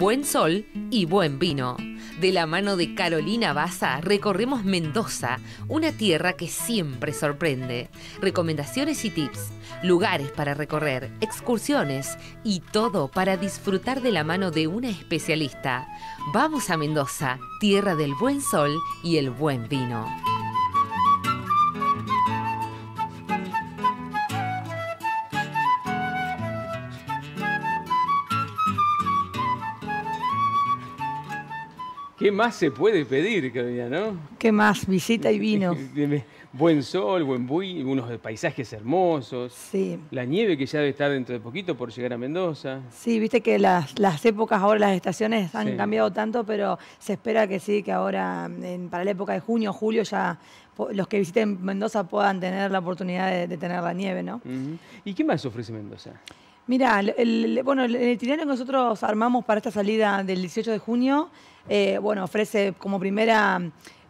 buen sol y buen vino. De la mano de Carolina Baza recorremos Mendoza, una tierra que siempre sorprende. Recomendaciones y tips, lugares para recorrer, excursiones y todo para disfrutar de la mano de una especialista. Vamos a Mendoza, tierra del buen sol y el buen vino. ¿Qué más se puede pedir, Carolina, no? ¿Qué más? Visita y vino. buen sol, buen bui, unos paisajes hermosos. Sí. La nieve que ya debe estar dentro de poquito por llegar a Mendoza. Sí, viste que las, épocas ahora, las estaciones han cambiado tanto, pero se espera que sí, que ahora para la época de junio, julio, ya los que visiten Mendoza puedan tener la oportunidad de, tener la nieve, ¿no? ¿Y qué más ofrece Mendoza? Mira, bueno, el itinerario que nosotros armamos para esta salida del 18 de junio eh, bueno, ofrece como primera,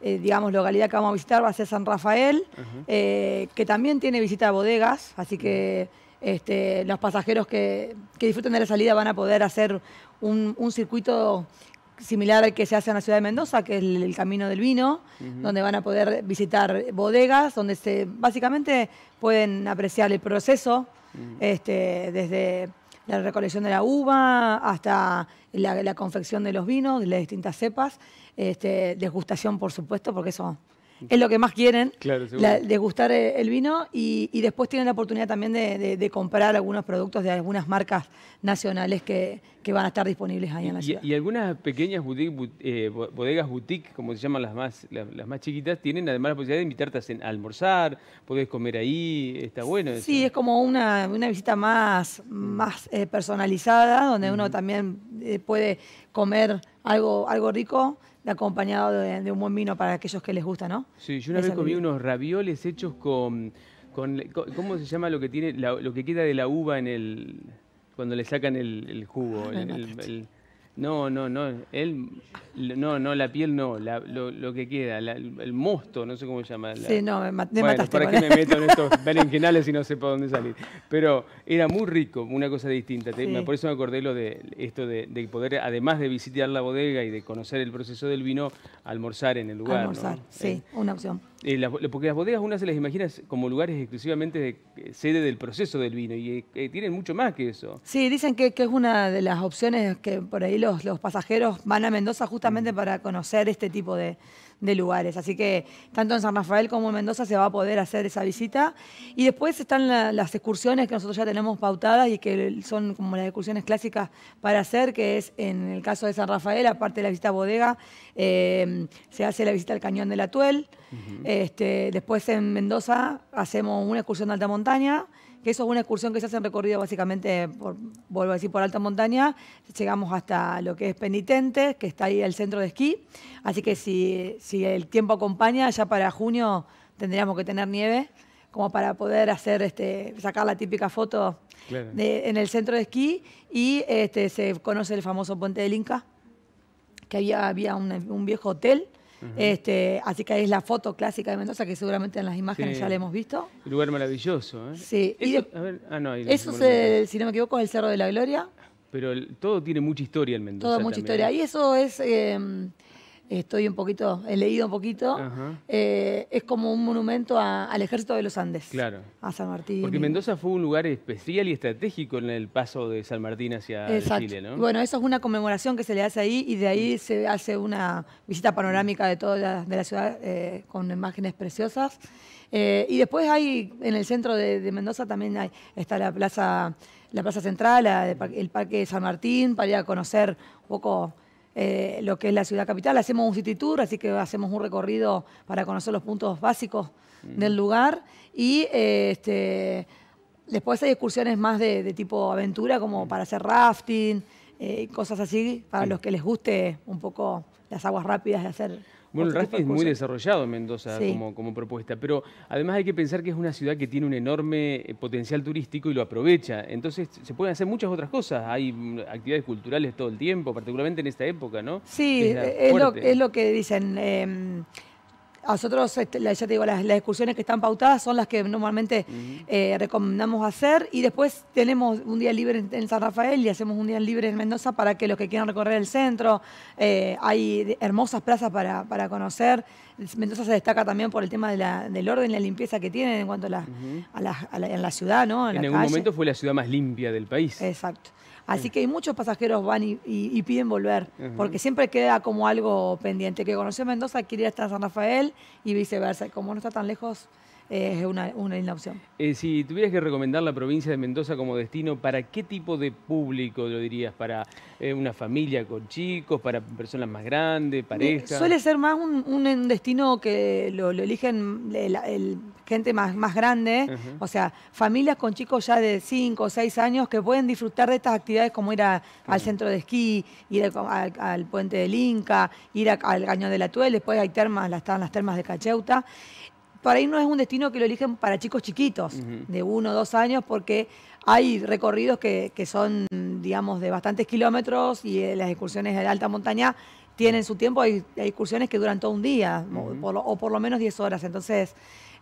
eh, digamos, localidad que vamos a visitar, va a ser San Rafael, eh, que también tiene visita a bodegas, así que este, los pasajeros que, disfruten de la salida van a poder hacer un, circuito similar al que se hace en la ciudad de Mendoza, que es el Camino del Vino, donde van a poder visitar bodegas, donde se, básicamente pueden apreciar el proceso este, desde la recolección de la uva, hasta la, confección de los vinos, de las distintas cepas, este, degustación por supuesto, porque eso es lo que más quieren, claro, degustar eh, el vino y, después tienen la oportunidad también de, comprar algunos productos de algunas marcas nacionales que, van a estar disponibles ahí en la ciudad. Y algunas pequeñas boutique, eh, bodegas boutique, como se llaman las más, las, más chiquitas, tienen además la posibilidad de invitarte a, almorzar, puedes comer ahí, está bueno. Sí, es como una, visita más, más eh, personalizada, donde uno también puede comer algo, algo rico acompañado de, un buen vino para aquellos que les gusta, ¿no? Sí, yo una vez comí unos ravioles hechos con, con, ¿Cómo se llama lo que tiene lo que queda de la uva en el cuando le sacan el, jugo? Ah, el, no, no, no. Él, no, no, la piel no, lo, que queda, el mosto, no sé cómo se llama. Sí, no, me, bueno, ¿Para qué me meto en estos berenjenales y no sé por dónde salir? Pero era muy rico, una cosa distinta. Por eso me acordé lo de esto de, poder, además de visitar la bodega y de conocer el proceso del vino, almorzar en el lugar. Almorzar, sí, eh, una opción. Eh, porque las bodegas una se las imagina como lugares exclusivamente de, eh, sede del proceso del vino y eh, tienen mucho más que eso. Sí, dicen que, es una de las opciones que por ahí los, los pasajeros van a Mendoza justamente mm. para conocer este tipo de, de lugares. Así que tanto en San Rafael como en Mendoza se va a poder hacer esa visita. Y después están las excursiones que nosotros ya tenemos pautadas y que son como las excursiones clásicas para hacer, que es en el caso de San Rafael, aparte de la visita a bodega, eh, se hace la visita al Cañón de la Tuel. Este, después en Mendoza hacemos una excursión de alta montaña que eso es una excursión que se hace en recorrido básicamente, por, vuelvo a decir, por alta montaña. Llegamos hasta lo que es Penitente, que está ahí el centro de esquí. Así que si, el tiempo acompaña, ya para junio tendríamos que tener nieve como para poder hacer este, sacar la típica foto en el centro de esquí y este, se conoce el famoso puente del Inca, que había, había un, un viejo hotel este, así que ahí es la foto clásica de Mendoza, que seguramente en las imágenes ya la hemos visto. Lugar maravilloso, ¿eh? Sí. Eso, ah, es, si no me equivoco, el Cerro de la Gloria. Pero todo tiene mucha historia en Mendoza. Todo mucha historia. ¿eh? Y eso es... Em, estoy un poquito, he leído un poquito, eh, es como un monumento al ejército de los Andes. Claro. A San Martín. Porque Mendoza fue un lugar especial y estratégico en el paso de San Martín hacia Chile, ¿no? Bueno, eso es una conmemoración que se le hace ahí y de ahí se hace una visita panorámica de toda la, de la ciudad eh, con imágenes preciosas. Eh, y después hay, en el centro de, Mendoza también hay, está la plaza, la plaza central, el Parque San Martín, para ir a conocer un poco eh, lo que es la ciudad capital. Hacemos un city tour, así que hacemos un recorrido para conocer los puntos básicos del lugar. Y eh, este, después hay excursiones más de, tipo aventura, como para hacer rafting, eh, cosas así, para los que les guste un poco las aguas rápidas de hacer bueno, el rafting es muy desarrollado en Mendoza como, propuesta, pero además hay que pensar que es una ciudad que tiene un enorme eh, potencial turístico y lo aprovecha. Entonces se pueden hacer muchas otras cosas. Hay mm, actividades culturales todo el tiempo, particularmente en esta época, ¿no? Sí, es, lo, que dicen. Em, nosotros, este, ya te digo, las, excursiones que están pautadas son las que normalmente eh, recomendamos hacer y después tenemos un día libre en, San Rafael y hacemos un día libre en Mendoza para que los que quieran recorrer el centro, eh, hay hermosas plazas para, para conocer. Mendoza se destaca también por el tema del orden y la limpieza que tienen en cuanto a la, ciudad, ¿no? en algún momento fue la ciudad más limpia del país. Exacto. Así que muchos pasajeros van y, piden volver, porque siempre queda como algo pendiente. Que conoció Mendoza quiere ir hasta San Rafael y viceversa. Como no está tan lejos, es una, una opción. Eh, si tuvieras que recomendar la provincia de Mendoza como destino, ¿para qué tipo de público lo dirías? ¿Para eh, una familia con chicos? ¿Para personas más grandes? ¿Parejas? Suele ser más un, destino que lo, eligen eh, gente más, más grande, o sea, familias con chicos ya de 5 o 6 años que pueden disfrutar de estas actividades como ir al centro de esquí, ir al, puente del Inca, ir al Cañón de la Tuel, después hay termas, están las termas de Cacheuta para no es un destino que lo eligen para chicos chiquitos, de uno o dos años, porque hay recorridos que, que, son, digamos, de bastantes kilómetros y eh, las excursiones de alta montaña tienen su tiempo. Hay, excursiones que duran todo un día o, por, lo menos 10 horas. Entonces,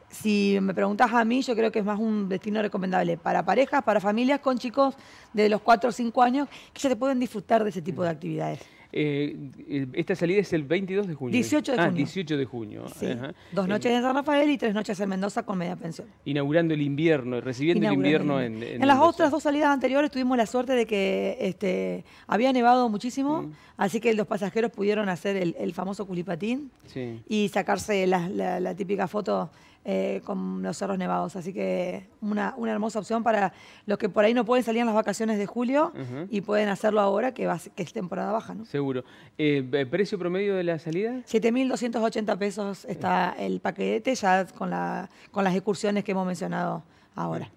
si me preguntas a mí, yo creo que es más un destino recomendable para parejas, para familias con chicos de los 4 o 5 años que ya te pueden disfrutar de ese tipo de actividades. Eh, esta salida es el 22 de junio. 18 ah, de junio. Dos eh, noches en San Rafael y tres noches en Mendoza con media pensión. Inaugurando el invierno, recibiendo el invierno en, en, las otras dos salidas anteriores tuvimos la suerte de que este, había nevado muchísimo, mm. así que los pasajeros pudieron hacer el, famoso culipatín y sacarse la típica foto eh, con los cerros nevados. Así que una, hermosa opción para los que por ahí no pueden salir en las vacaciones de julio y pueden hacerlo ahora que, va, es temporada baja. ¿no? Seguro. Eh, ¿Precio promedio de la salida? 7.280 pesos está el paquete ya con, la, con las excursiones que hemos mencionado ahora.